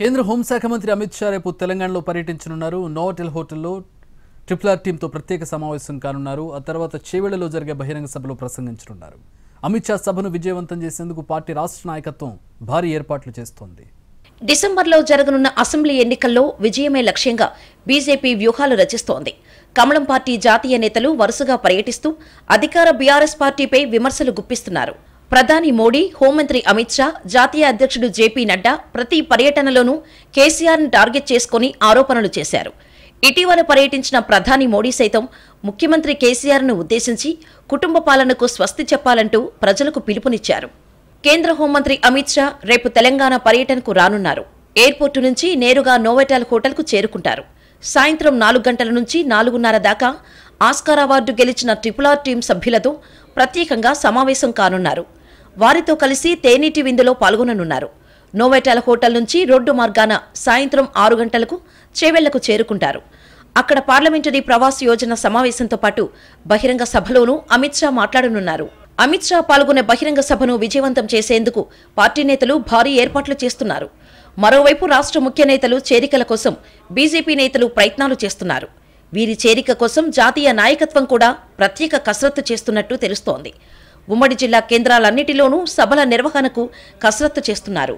కేంద్ర హోంశాఖ మంత్రి అమిత్ షా రేపు తెలంగాణలో పర్యటించనున్నారు నోవటెల్ హోటల్లో ట్రిపుల్ ఆర్ టీంతో ప్రత్యేక సమావేశం కానున్నారు ఆ తర్వాత చేవేళ్లలో జరిగే బహిరంగ సభలో ప్రసంగించనున్నారు అమిత్ షా సభను విజయవంతం చేసేందుకు పార్టీ రాష్ట్ర నాయకత్వం భారీ ఏర్పాట్లు చేస్తోంది డిసెంబర్లో జరగనున్న అసెంబ్లీ ఎన్నికల్లో విజయమే లక్ష్యంగా బీజేపీ వ్యూహాలు రచిస్తోంది కమలం పార్టీ జాతీయ నేతలు వరుసగా పర్యటిస్తూ అధికార బీఆర్ఎస్ పార్టీపై విమర్శలు గుప్పిస్తున్నారు ప్రధాని మోడీ హోంమంత్రి అమిత్ షా జాతీయ అధ్యక్షుడు జేపీ నడ్డా ప్రతి పర్యటనలోనూ కేసీఆర్ను టార్గెట్ చేసుకుని ఆరోపణలు చేశారు ఇటీవల పర్యటించిన ప్రధాని మోడీ సైతం ముఖ్యమంత్రి కేసీఆర్ను ఉద్దేశించి కుటుంబ పాలనకు స్వస్తి చెప్పాలంటూ ప్రజలకు పిలుపునిచ్చారు కేంద్ర హోంమంత్రి అమిత్ షా రేపు తెలంగాణ పర్యటనకు రానున్నారు ఎయిర్పోర్టు నుంచి నేరుగా నోవెటాల్ హోటల్కు చేరుకుంటారు సాయంత్రం నాలుగు గంటల నుంచి నాలుగున్నర దాకా ఆస్కార్ అవార్డు గెలిచిన ట్రిపులార్ టీం సభ్యులతో ప్రత్యేకంగా సమావేశం కానున్నారు వారితో కలిసి తేనీటి విందులో పాల్గొననున్నారు నోవేటాల హోటల్ నుంచి రోడ్డు మార్గాన సాయంత్రం ఆరు గంటలకు చేవెళ్లకు చేరుకుంటారు అక్కడ పార్లమెంటరీ ప్రవాస్ యోజన సమావేశంతో పాటు బహిరంగ సభలోనూ అమిత్ షా మాట్లాడనున్నారు అమిత్ షా పాల్గొనే బహిరంగ సభను విజయవంతం చేసేందుకు పార్టీ నేతలు భారీ ఏర్పాట్లు చేస్తున్నారు మరోవైపు రాష్ట్ర ముఖ్య నేతలు చేరికల కోసం బీజేపీ నేతలు ప్రయత్నాలు చేస్తున్నారు వీరి చేరిక కోసం జాతీయ నాయకత్వం కూడా ప్రత్యేక కసరత్తు చేస్తున్నట్టు తెలుస్తోంది ఉమ్మడి జిల్లా కేంద్రాలన్నిటిలోనూ సభల నిర్వహణకు కసరత్తు చేస్తున్నారు